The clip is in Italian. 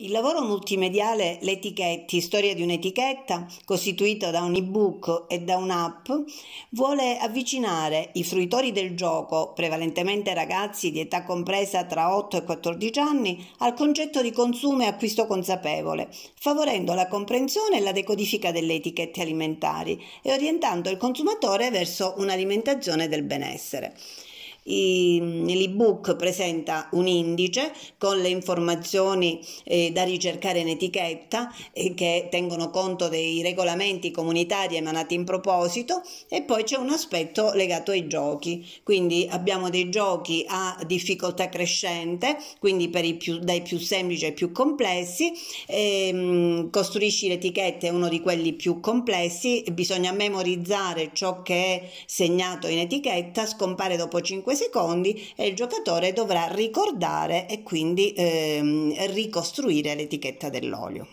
Il lavoro multimediale L'etichetti, storia di un'etichetta, costituito da un ebook e da un'app, vuole avvicinare i fruitori del gioco, prevalentemente ragazzi di età compresa tra 8 e 14 anni, al concetto di consumo e acquisto consapevole, favorendo la comprensione e la decodifica delle etichette alimentari e orientando il consumatore verso un'alimentazione del benessere l'ebook presenta un indice con le informazioni eh, da ricercare in etichetta eh, che tengono conto dei regolamenti comunitari emanati in proposito e poi c'è un aspetto legato ai giochi. Quindi abbiamo dei giochi a difficoltà crescente, quindi più, dai più semplici ai più complessi. E, ehm, mh, costruisci l'etichetta è uno di quelli più complessi, bisogna memorizzare ciò che è segnato in etichetta, scompare dopo 5 secondi e il giocatore dovrà ricordare e quindi ehm, ricostruire l'etichetta dell'olio.